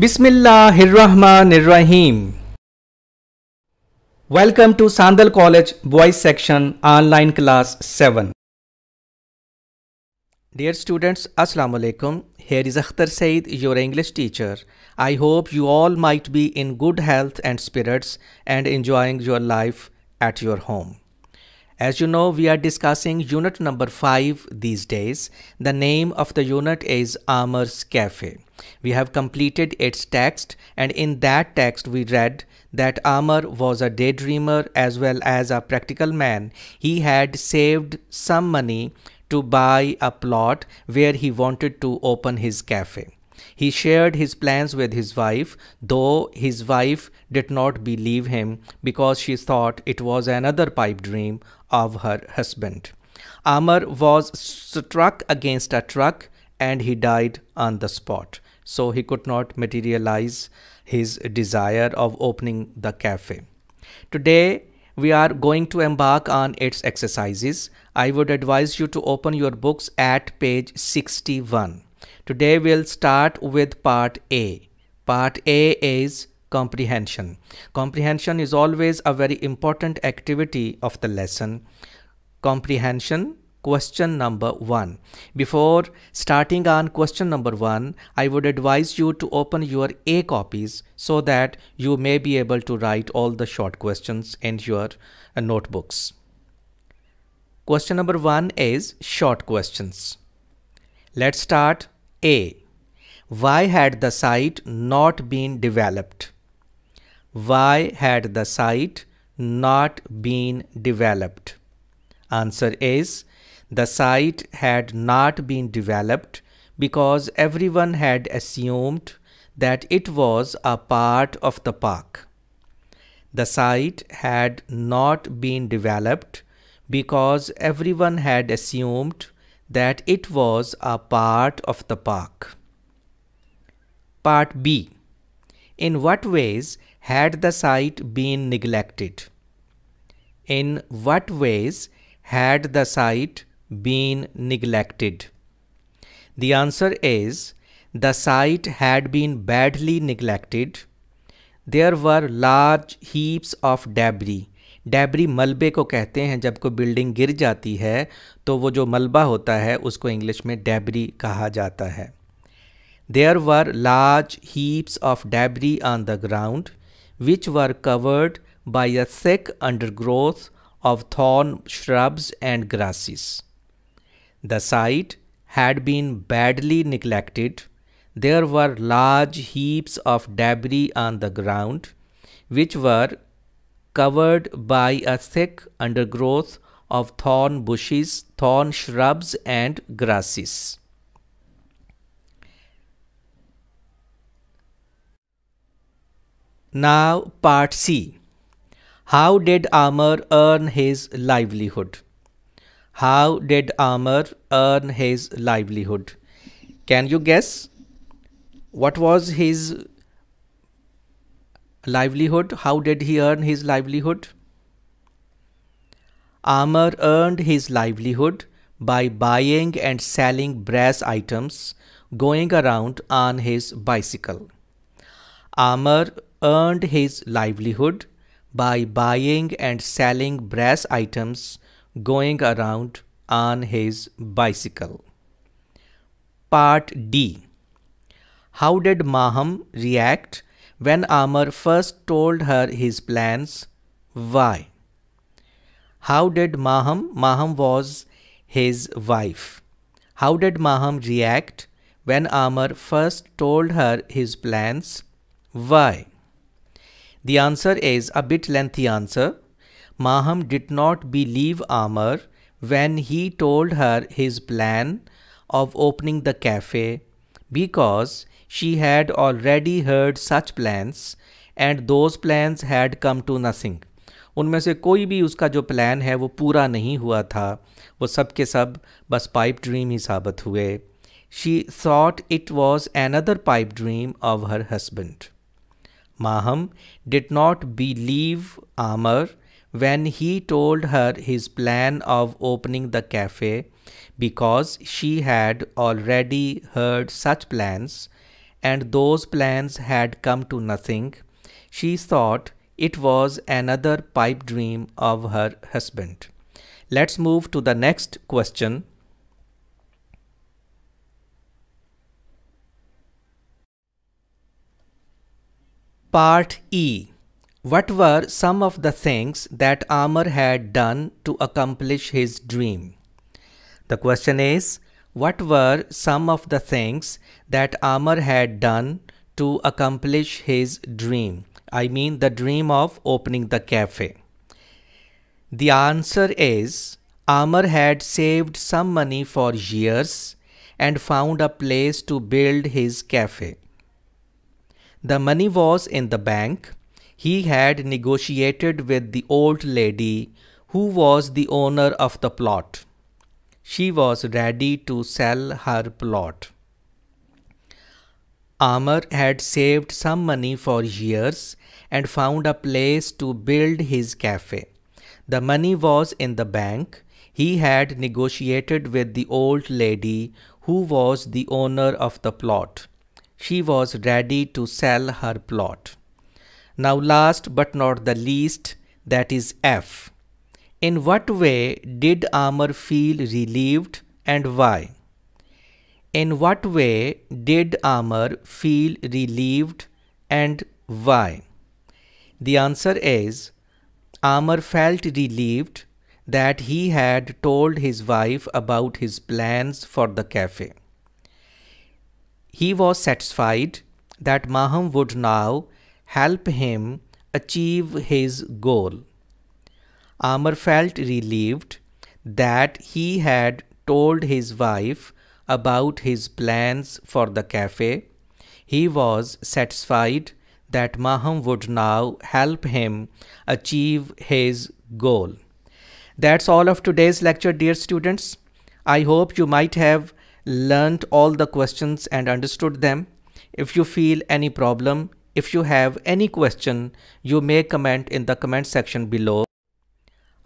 Bismillahirrahmanirrahim. Welcome to Sandal College Boys Section Online Class 7. Dear students, Assalamu alaikum. Here is Akhtar Said, your English teacher. I hope you all might be in good health and spirits and enjoying your life at your home. As you know, we are discussing unit number 5 these days. The name of the unit is Armor's Cafe. We have completed its text and in that text we read that Armor was a daydreamer as well as a practical man. He had saved some money to buy a plot where he wanted to open his cafe. He shared his plans with his wife, though his wife did not believe him because she thought it was another pipe dream of her husband. Amr was struck against a truck and he died on the spot. So he could not materialize his desire of opening the cafe. Today, we are going to embark on its exercises. I would advise you to open your books at page 61. Today we'll start with part A. Part A is comprehension. Comprehension is always a very important activity of the lesson. Comprehension question number 1. Before starting on question number 1, I would advise you to open your A copies so that you may be able to write all the short questions in your uh, notebooks. Question number 1 is short questions. Let's start A. Why had the site not been developed? Why had the site not been developed? Answer is the site had not been developed because everyone had assumed that it was a part of the park. The site had not been developed because everyone had assumed that it was a part of the park. Part B. In what ways had the site been neglected? In what ways had the site been neglected? The answer is the site had been badly neglected. There were large heaps of debris. डैबरी मलबे को कहते हैं जब कोई building गिर जाती है तो वो जो मलबा होता है उसको इंग्लिश में डैबरी कहा जाता है there were large heaps of debris on the ground which were covered by a thick undergrowth of thorn shrubs and grasses the site had been badly neglected there were large heaps of debris on the ground which were covered by a thick undergrowth of thorn bushes, thorn shrubs, and grasses. Now, part C. How did Armour earn his livelihood? How did Armour earn his livelihood? Can you guess? What was his livelihood. How did he earn his livelihood? Amar earned his livelihood by buying and selling brass items going around on his bicycle. Amar earned his livelihood by buying and selling brass items going around on his bicycle. Part D How did Maham react when Amr first told her his plans. Why? How did Maham? Maham was his wife. How did Maham react when Amr first told her his plans? Why? The answer is a bit lengthy answer. Maham did not believe Amr when he told her his plan of opening the cafe because she had already heard such plans and those plans had come to nothing. उनमें से कोई भी उसका जो plan है वो पूरा नहीं हुआ था वो सब के सब बस पाइप ड्रीम ही साबित हुए she thought it was another pipe dream of her husband Maham did not believe Amar when he told her his plan of opening the cafe because she had already heard such plans, and those plans had come to nothing. She thought it was another pipe dream of her husband. Let's move to the next question. Part E What were some of the things that Amar had done to accomplish his dream? The question is, what were some of the things that Amar had done to accomplish his dream? I mean the dream of opening the cafe. The answer is, Amar had saved some money for years and found a place to build his cafe. The money was in the bank. He had negotiated with the old lady who was the owner of the plot she was ready to sell her plot. Amar had saved some money for years and found a place to build his cafe. The money was in the bank. He had negotiated with the old lady who was the owner of the plot. She was ready to sell her plot. Now last but not the least, that is F. In what way did Amar feel relieved and why? In what way did Amar feel relieved and why? The answer is Amar felt relieved that he had told his wife about his plans for the cafe. He was satisfied that Maham would now help him achieve his goal. Amr felt relieved that he had told his wife about his plans for the cafe. He was satisfied that Maham would now help him achieve his goal. That's all of today's lecture, dear students. I hope you might have learnt all the questions and understood them. If you feel any problem, if you have any question, you may comment in the comment section below.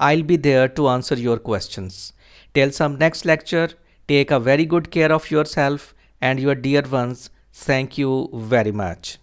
I'll be there to answer your questions. Till some next lecture, take a very good care of yourself and your dear ones. Thank you very much.